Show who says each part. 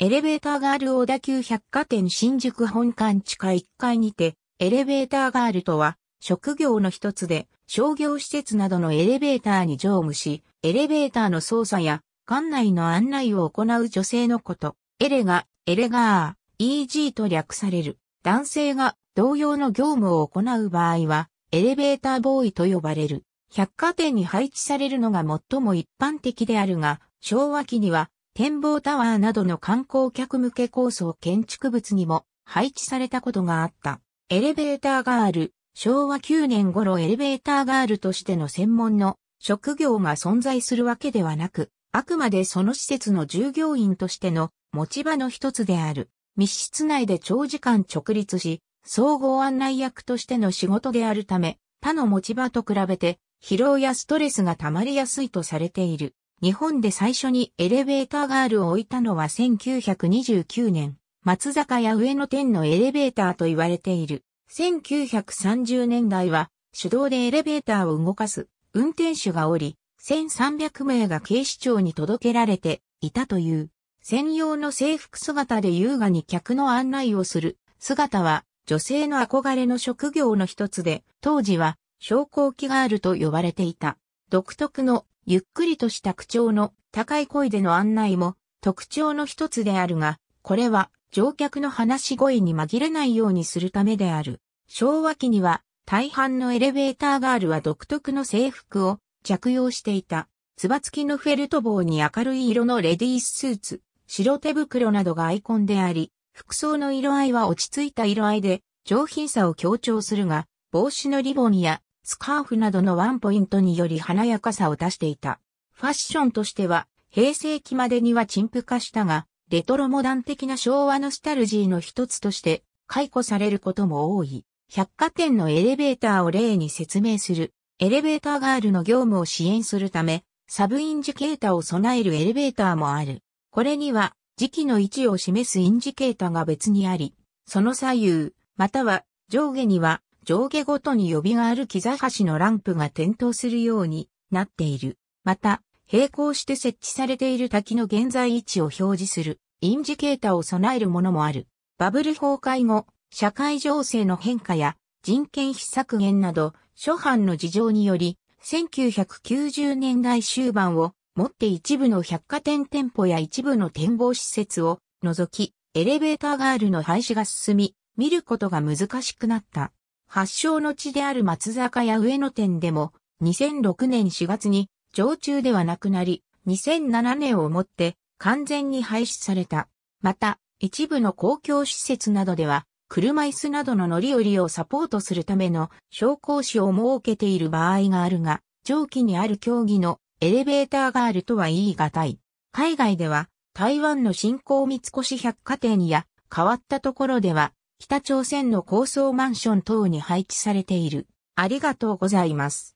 Speaker 1: エレベーターガール小田急百貨店新宿本館地下1階にて、エレベーターガールとは、職業の一つで、商業施設などのエレベーターに乗務し、エレベーターの操作や、館内の案内を行う女性のこと、エレが、エレガー、EG と略される。男性が同様の業務を行う場合は、エレベーターボーイと呼ばれる。百貨店に配置されるのが最も一般的であるが、昭和期には展望タワーなどの観光客向け構想建築物にも配置されたことがあった。エレベーターガール、昭和9年頃エレベーターガールとしての専門の職業が存在するわけではなく、あくまでその施設の従業員としての持ち場の一つである。密室内で長時間直立し、総合案内役としての仕事であるため、他の持ち場と比べて疲労やストレスが溜まりやすいとされている。日本で最初にエレベーターガールを置いたのは1929年、松坂屋上野店のエレベーターと言われている。1930年代は手動でエレベーターを動かす運転手がおり、1300名が警視庁に届けられていたという。専用の制服姿で優雅に客の案内をする姿は女性の憧れの職業の一つで、当時は昇降機ガールと呼ばれていた。独特のゆっくりとした口調の高い声での案内も特徴の一つであるが、これは乗客の話し声に紛れないようにするためである。昭和期には大半のエレベーターガールは独特の制服を着用していた。つば付きのフェルト帽に明るい色のレディーススーツ、白手袋などがアイコンであり、服装の色合いは落ち着いた色合いで上品さを強調するが、帽子のリボンやスカーフなどのワンポイントにより華やかさを出していた。ファッションとしては、平成期までには陳腐化したが、レトロモダン的な昭和ノスタルジーの一つとして解雇されることも多い。百貨店のエレベーターを例に説明する。エレベーターガールの業務を支援するため、サブインジケータを備えるエレベーターもある。これには、時期の位置を示すインジケータが別にあり、その左右、または上下には上下ごとに予備がある木座橋のランプが点灯するようになっている。また、並行して設置されている滝の現在位置を表示するインジケータを備えるものもある。バブル崩壊後、社会情勢の変化や人件費削減など、諸般の事情により、1990年代終盤をもって一部の百貨店店舗や一部の展望施設を除き、エレベーターガールの廃止が進み、見ることが難しくなった。発祥の地である松坂屋上野店でも、2006年4月に、常駐ではなくなり、2007年をもって完全に廃止された。また、一部の公共施設などでは、車椅子などの乗り降りをサポートするための昇降士を設けている場合があるが、上記にある競技のエレベーターがあるとは言い難い。海外では、台湾の新興三越百貨店や変わったところでは北朝鮮の高層マンション等に配置されている。ありがとうございます。